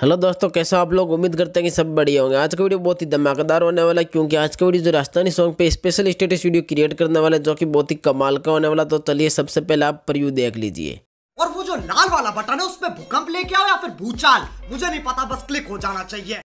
hello दोस्तों कैसे आप लोग उम्मीद करते हैं कि सब बढ़िया होंगे आज का वीडियो बहुत ही धमाकेदार होने वाला है क्योंकि आज का वीडियो जो राजस्थानी सॉन्ग पे स्पेशल स्टेटस वीडियो क्रिएट करने वाला है जो कि बहुत ही कमाल का होने वाला तो चलिए सबसे पहले आप प्रिव्यू देख लीजिए और वो जो लाल वाला बटन है उस पर भूकंप लेके आओ या फिर भूचाल मुझे नहीं पता बस क्लिक हो जाना चाहिए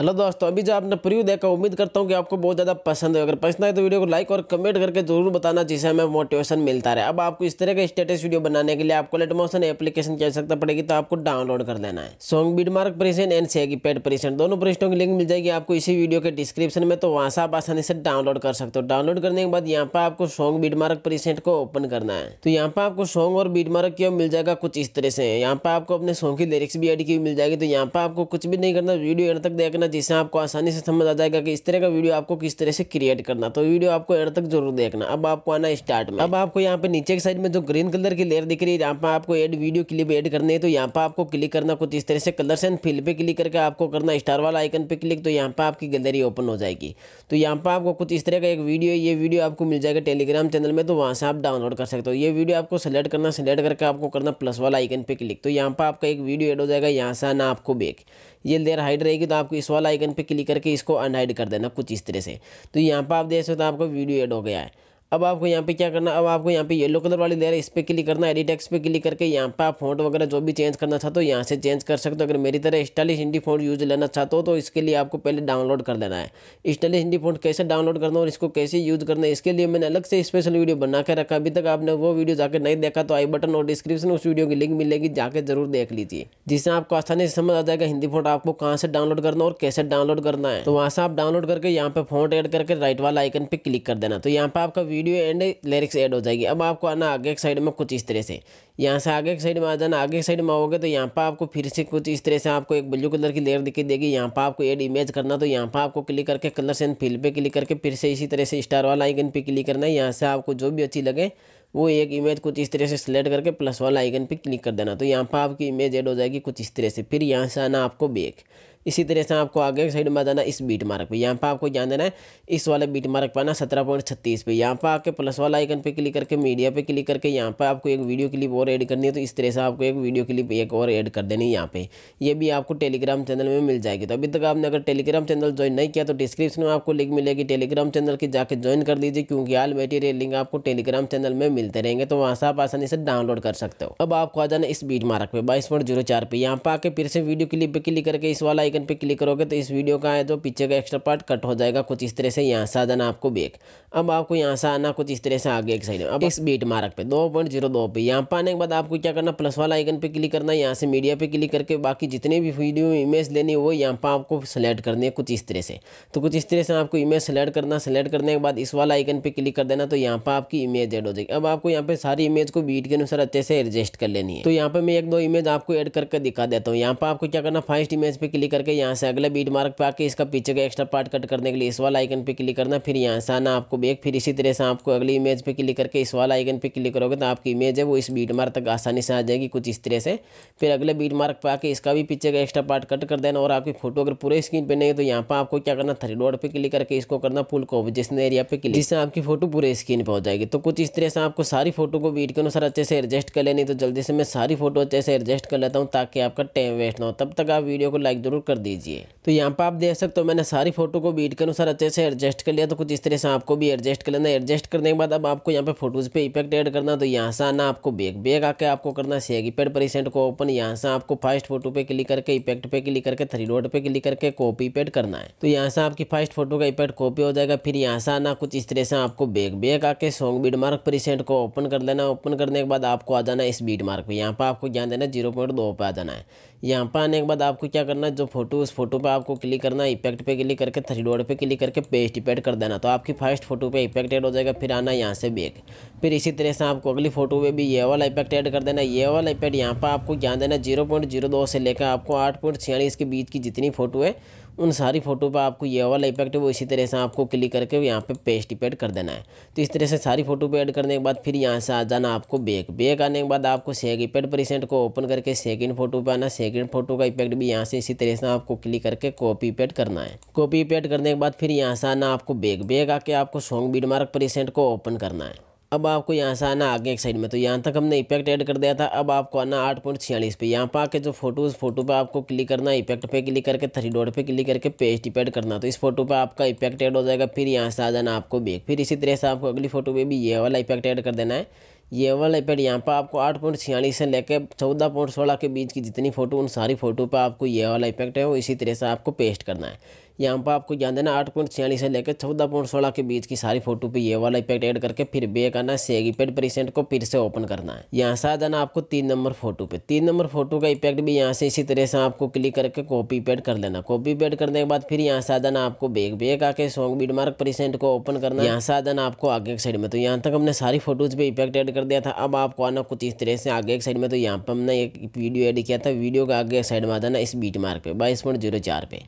हेलो दोस्तों अभी जो आपने प्रियो देखा उम्मीद करता हूँ कि आपको बहुत ज़्यादा पसंद है अगर पसंद आए तो वीडियो को लाइक और कमेंट करके जरूर बताना जिससे हमें मोटिवेशन मिलता रहे अब आपको इस तरह का स्टेटस वीडियो बनाने के लिए आपको लेट मोशन एप्लीकेशन की आवश्यकता पड़ेगी तो आपको डाउनलोड कर देना है सॉन्ग बीडमार्क परीक्षण एंड सेगी पेड परीक्षण दोनों परीक्षणों की लिंक मिल जाएगी आपको इसी वीडियो के डिस्क्रिप्शन में तो वहाँ से आप आसानी से डाउनलोड कर सकते हो डाउनलोड करने के बाद यहाँ पर आपको सॉन्ग बीडमार्क परिसेंट को ओपन करना है तो यहाँ पर आपको सॉन्ग और बीडमार्क की मिल जाएगा कुछ इस तरह से यहाँ पर आपको अपने सॉन्ग की लिरिक्स भी एड की मिल जाएगी तो यहाँ पर आपको कुछ भी नहीं करना वीडियो एंड तक देखना जिससे आपको आसानी से समझ आ जाएगा कि इस तरह का वीडियो आपको किस तरह से क्रिएट करना तो वीडियो आपको एयर तक जरूर देखना अब आपको आना स्टार्ट में अब आपको यहाँ पे नीचे के साइड में जो ग्रीन कलर की लेयर दिख रही है यहाँ पर आपको एड वीडियो क्लिप एड करनी है तो यहाँ पर आपको क्लिक करना कुछ इस तरह से कलर से फिल पे क्लिक करके आपको करना स्टार वाला आइकन पे क्लिक तो यहाँ पर आपकी गैलरी ओपन हो जाएगी तो यहाँ पर आपको कुछ इस तरह का एक वीडियो ये वीडियो आपको मिल जाएगा टेलीग्राम चैनल में तो वहाँ से आप डाउनलोड कर सकते हो ये वीडियो आपको सेलेक्ट करना सेलेक्ट करके आपको करना प्लस वाला आइकन पे क्लिक तो यहाँ पर आपका एक वीडियो एड हो जाएगा यहाँ से आना आपको बेक ये लेयर हाइड रहेगी तो आपको इस वाला आइकन पे क्लिक करके इसको अनहाइड कर देना कुछ इस तरह से तो यहाँ पर आप देख सकते हो आपको वीडियो एड हो गया है अब आपको यहाँ पे क्या करना अब आपको यहाँ पे येलो कलर वाली लेयर इस पर क्लिक करना एडिट एक्स पे क्लिक करके यहाँ पे आप फोट वगैरह जो भी चेंज करना चाहते हो यहाँ से चेंज कर सकते हो अगर मेरी तरह स्टाइलिश हिंदी फोन यूज लेना चाहते हो तो इसके लिए आपको पहले डाउनलोड कर लेना है स्टाइलिश हिंदी फोन कैसे डाउनलोड करना और इसको कैसे यूज करना है इसके लिए मैंने अलग से स्पेशल वीडियो बना के रखा अभी तक आपने वो वीडियो जाकर नहीं देखा तो आई बटन और डिस्क्रिप्शन उस वीडियो की लिंक मिलेगी जाकर जरूर देख लीजिए जिससे आपको आसानी से समझ आ जाएगा हिंदी फोन आपको कहाँ से डाउनलोड करना और कैसे डाउनलोड करना है तो वहाँ से आप डाउनलोड करके यहाँ पे फोन एड करके राइट वाला आइकन पे क्लिक कर देना तो यहाँ पे आपका वीडियो एंड लिरिक्स ऐड हो जाएगी अब आपको आना आगे के साइड में कुछ इस तरह से यहाँ से आगे के साइड में आ जाना आगे के साइड में आओगे तो यहाँ पर आपको फिर से कुछ इस तरह से आपको एक ब्लू कलर की लेयर दिखाई देगी यहाँ पर आपको एड इमेज करना तो यहाँ पर आपको क्लिक करके कलर से फिल पे क्लिक करके फिर से इसी तरह से स्टार वाला आइकन पर क्लिक करना है यहाँ से आपको जो भी अच्छी लगे वो एक इमेज कुछ इस तरह से सिलेक्ट करके प्लस वाला आइकन पर क्लिक कर देना तो यहाँ पर आपकी इमेज एड हो जाएगी कुछ इस तरह से फिर यहाँ से आना आपको बेक इसी तरह से आपको आगे की साइड में जाना इस बीट मार्क पे यहाँ पर आपको ध्यान देना है इस वाले बीट मार्क पर आना सत्रह पॉइंट छत्तीस पे यहाँ पर आके प्लस वाला आइकन पे क्लिक करके मीडिया पे क्लिक करके यहाँ पर आपको एक वीडियो क्लिप और ऐड करनी है तो इस तरह से आपको एक वीडियो क्लिप एक और ऐड कर देनी है यहाँ पे ये भी आपको टेलीग्राम चैनल में मिल जाएगी तो अभी तक आपने अगर टेलीग्राम चैनल ज्वाइन नहीं किया तो डिस्क्रिप्शन में आपको लिंक मिलेगी टेलीग्राम चैनल की जाकर ज्वाइन कर दीजिए क्योंकि आल मेटीरियल लिंक आपको टेलीग्राम चैनल में मिलते रहेंगे तो वहाँ से आप आसानी से डाउनलोड कर सकते हो अब आपको आ जाना इस बीट मार्क पे बाईस पॉइंट जीरो चार पे यहाँ पर आके फिर से वीडियो क्लिप पर क्लिक करके इस वाला आइकन पे क्लिक करोगे तो इस वीडियो का है जो तो पीछे का एक्स्ट्रा पार्ट कट हो जाएगा कुछ इस तरह से यहाँ से आ जाना आपको बेक अब आपको यहाँ से आना कुछ इस तरह से आगे एक साइड में अब इस बीट मार्क पे दो पॉइंट जीरो दो पे यहाँ पर आने के बाद आपको क्या करना प्लस वाला आइकन पे क्लिक करना है यहाँ से मीडिया पे क्लिक करके बाकी जितने भी वीडियो इमेज लेनी वो यहाँ पर आपको सेलेक्ट करनी है कुछ इस तरह से तो कुछ इस तरह से आपको इमेज सेलेक्ट करना सेलेक्ट करने के बाद इस वाला आइकन पे क्लिक कर देना तो यहाँ पर आपकी इमेज एड हो जाएगी अब आपको यहाँ पे सारी इमेज को बीट के अनुसार अच्छे से एडजस्ट कर लेनी है तो यहाँ पर मैं एक दो इमेज आपको एड करके दिखा देता हूँ यहाँ पर आपको क्या करना फर्स्ट इमेज पे क्लिक करके यहाँ से अगले बीट मार्क पे आके इसका पीछे का एक्स्ट्रा पार्ट कट करने के लिए इस वाला आइकन पे क्लिक करना फिर यहाँ से आना आपको बैक फिर इसी तरह से आपको अगली इमेज पे क्लिक करके इस वाला आइकन पे क्लिक करोगे तो आपकी इमेज है वो इस बीट मार्क तक आसानी से आ जाएगी कुछ इस तरह से फिर अगले बीट मार्क पर आके इसका भी पीछे का एक्स्ट्रा पार्ट कट कर देना और आपकी फोटो अगर पूरे स्क्रीन पर नहीं है तो यहाँ पर आपको क्या करना थ्री डॉट पर क्लिक करके इसको करना फुल कॉम्पोजिशन एरिया पर क्लिक जिससे आपकी फोटो पूरे स्क्रीन पर हो जाएगी तो कुछ इस तरह से आपको सारी फोटो को बीट के अनुसार अच्छे से एडजस्ट कर लेनी तो जल्दी से मैं सारी फोटो अच्छे से एडजस्ट कर लेता हूँ ताकि आपका टाइम वेस्ट ना हो तब तक आप वीडियो को लाइक जरूर कर दीजिए तो यहाँ पर आप देख सकते हो मैंने सारी फोटो को बीट के अनुसार अच्छे से एडजस्ट कर लिया तो कुछ इस तरह से आपको भी एडजस्ट कर लेना एडजस्ट करने के बाद अब आपको यहाँ पे फोटोज़ पे इफेक्ट ऐड करना तो यहाँ से आना आपको बेग बेग आके आपको करना सेगी पैड पर को ओपन यहाँ से आपको फर्स्ट फोटो पे क्लिक करके इफेक्ट पे क्लिक करके थ्री रोड पे क्लिक करके कॉपी पेड करना है तो यहाँ से आपकी फर्स्ट फोटो का इफेक्ट कॉपी हो जाएगा फिर यहाँ से आना कुछ इस तरह से आपको बेग बेग आके सॉन्ग बीट मार्क परिसेंट को ओपन कर लेना ओपन करने के बाद आपको आ जाना इस बीट मार्क पर यहाँ पर आपको ध्यान देना जीरो पॉइंट दो पे आ जाना है यहाँ पर आने के बाद आपको क्या करना है जो फोटो उस फोटो पे आपको क्लिक करना है इफेक्ट पे क्लिक करके थ्री डॉट पे क्लिक करके पेस्ट इफेक्ट कर देना तो आपकी फर्स्ट फोटो पे इफेक्ट ऐड हो जाएगा फिर आना यहाँ से बेक फिर इसी तरह से आपको अगली फोटो पे भी ये वाला इफेक्ट ऐड कर देना ये वाला इफेक्ट यहाँ पर आपको ज्ञान देना जीरो पॉइंट जीरो दो से लेकर आपको आठ पॉइंट छियालीस के बीच की जितनी फोटो है उन सारी फ़ोटो पर आपको ये वाला इफेक्ट है वो इसी तरह से आपको क्लिक करके यहाँ पे पेस्ट इपेड कर देना है तो इस तरह से सारी फ़ोटो पे ऐड करने के बाद फिर यहाँ से आ जाना आपको बेक बेक आने के बाद आपको सेग इफेक्ट प्रेसेंट को ओपन करके सेकेंड फोटो पर आना सेकेंड फोटो का इफेक्ट भी यहाँ से इसी तरह से आपको क्लिक करके कॉपी पेड करना है कॉपी पेड करने के बाद फिर यहाँ से आना आपको बैक बैक आके आपको सॉन्ग बीड मार्क प्रेसेंट को ओपन करना है अब आपको यहाँ से आना आगे एक साइड में तो यहाँ तक हमने इफेक्ट ऐड कर दिया था अब आपको आना आठ पॉइंट छियालीस पे यहाँ पर आके जो फोटो उस फोटो पे आपको क्लिक करना इफेक्ट पे क्लिक करके थ्री डॉट पे क्लिक करके पेस्ट इफेक्ट करना तो इस फोटो पे आपका इफेक्ट ऐड हो जाएगा फिर यहाँ से आ जाना आपको बेक फिर इसी तरह से आपको अगली फोटो पर भी ये वाला इफेक्ट ऐड कर देना है ये वाला इफेक्ट यहाँ पर आपको आठ पॉइंट छियालीस से लेकर चौदह पॉइंट सोलह के बीच की जितनी फोटो उन सारी फोटो पर आपको ये वाला इफेक्ट है वो इसी तरह से आपको पेस्ट करना है यहाँ पर आपको ध्यान देना आठ पॉइंट छियालीस से लेकर चौदह पॉइंट सोलह के बीच की सारी फोटो पे ये वाला इफेक्ट ऐड करके फिर बे करना है सेगी पेड परिसेंट को फिर से ओपन करना है यहाँ से आ जाना आपको तीन नंबर फोटो पे तीन नंबर फोटो का इफेक्ट भी यहाँ से इसी तरह से आपको क्लिक करके कॉपी पेड कर लेना कॉपी पेड करने के बाद फिर यहाँ से आ जाना आपको बेग बेग आके सॉन्ग बीड मार्क परिसेंट को ओपन करना यहाँ से आ जाना आपको आगे के साइड में तो यहाँ तक हमने सारी फोटोज पे इफेक्ट एड कर दिया था अब आपको आना कुछ इस तरह से आगे की साइड में तो यहाँ पर हमने एक वीडियो एड किया था वीडियो का आगे साइड में आ जाना इस बीट मार्क पे बाईस पॉइंट जीरो चार पे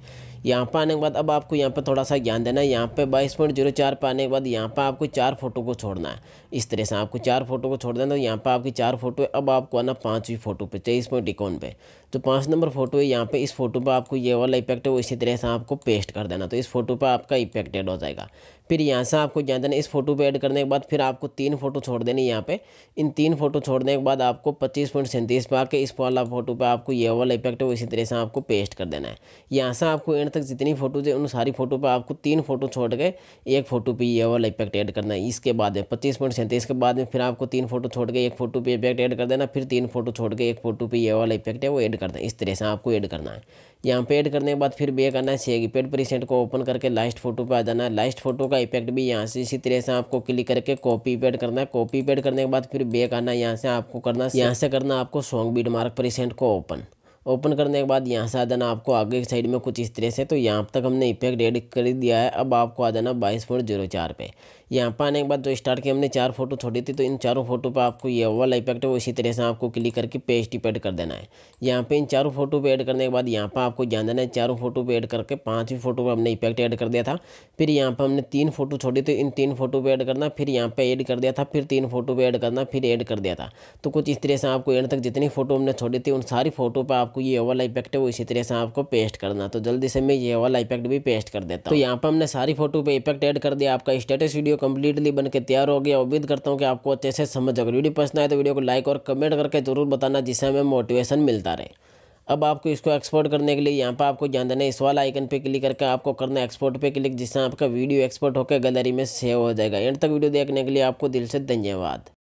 यहाँ पर आने के बाद अब आपको यहाँ पर थोड़ा सा ज्ञान देना है यहाँ पर बाईस पॉइंट जीरो चार पर आने के बाद यहाँ पर आपको चार फोटो को छोड़ना है इस तरह से आपको चार फोटो को छोड़ देना तो यहाँ पर आपकी चार फोटो है अब आपको आना पाँचवीं फोटो पर तेईस पॉइंट इक्यावन पे तो पाँच नंबर फोटो है यहाँ पर इस फोटो पर आपको ये वाला इफेक्ट है वो इसी तरह से आपको पेस्ट कर देना तो इस फोटो पर आपका इफेक्ट एड हो जाएगा फिर यहाँ से आपको ज्ञान देना इस फोटो पर एड करने के बाद फिर आपको तीन फोटो छोड़ देनी यहाँ पर इन तीन फोटो छोड़ने के बाद आपको पच्चीस पॉइंट सैंतीस पर आके इस वाला फोटो पर आपको ये वाला इफेक्ट है वो इसी तरह से आपको पेस्ट कर देना है यहाँ से आपको एंड तक जितनी फ़ोटोज है उन सारी फ़ोटो पर आपको तीन फ़ोटो छोड़ के एक फ़ोटो पे ये वाला इफेक्ट ऐड करना है इसके बाद में पच्चीस पॉइंट सैंतीस के बाद में फिर आपको तीन फोटो छोड़ के एक फ़ोटो पे इफेक्ट ऐड कर देना फिर तीन फोटो छोड़ के एक फ़ोटो पे ये वाला इफेक्ट है वो ऐड करना है इस तरह से आपको ऐड करना है यहाँ पे ऐड करने के बाद फिर ये करना है सेगी पेड परिसेंट को ओपन करके लास्ट फोटो पे आ जाना है लास्ट फोटो का इफेक्ट भी यहाँ से इसी तरह से आपको क्लिक करके कॉपी पेड करना है कॉपी पेड करने के बाद फिर बे करना है यहाँ से आपको करना यहाँ से करना आपको सॉन्ग बीट मार्क प्रीसेंट को ओपन ओपन करने के बाद यहाँ से आ जाना आपको आगे की साइड में कुछ इस तरह से तो यहाँ तक हमने इफेक्ट एड कर दिया है अब आपको आ जाना बाईस पॉइंट जीरो चार पे यहाँ पर आने के बाद जो स्टार्ट की हमने चार फोटो छोड़ी थी तो इन चारों फोटो पर आपको ये वाला इफेक्ट है वो इसी तरह से आपको क्लिक करके पेस्ट इपेड कर देना है यहाँ पर इन चारों फोटो पर ऐड करने के बाद यहाँ पर आपको ध्यान देना है चारों फोटो पर ऐड करके पाँचवीं फोटो पर हमने इफेक्ट एड कर दिया था फिर यहाँ पर हमने तीन फोटो छोड़ी तो इन तीन फोटो पर ऐड करना फिर यहाँ पर एड कर दिया था फिर तीन फोटो पर ऐड करना फिर एड कर दिया था तो कुछ इस तरह से आपको एंड तक जितनी फोटो हमने छोड़ी थी उन सारी फोटो पर आप आपको ये वाला इफेक्ट है वो इसी तरह से आपको पेस्ट करना तो जल्दी से मैं ये वाला इफेक्ट भी पेस्ट कर देता हूँ तो यहाँ पर हमने सारी फोटो पे इफेक्ट ऐड कर दिया आपका स्टेटस वीडियो कम्प्लीटली बनकर तैयार हो गया उम्मीद करता हूँ कि आपको अच्छे से समझ अगर वीडियो पसंद आए तो वीडियो को लाइक और कमेंट करके जरूर बताना जिससे हमें मोटिवेशन मिलता रहे अब आपको इसको एक्सपोर्ट करने के लिए यहाँ पर आपको ध्यान देना इस वाला आइकन पे क्लिक करके आपको करना एक्सपोर्ट पे क्लिक जिससे आपका वीडियो एक्सपोर्ट होकर गैलरी में सेव हो जाएगा एंड तक वीडियो देखने के लिए आपको दिल से धन्यवाद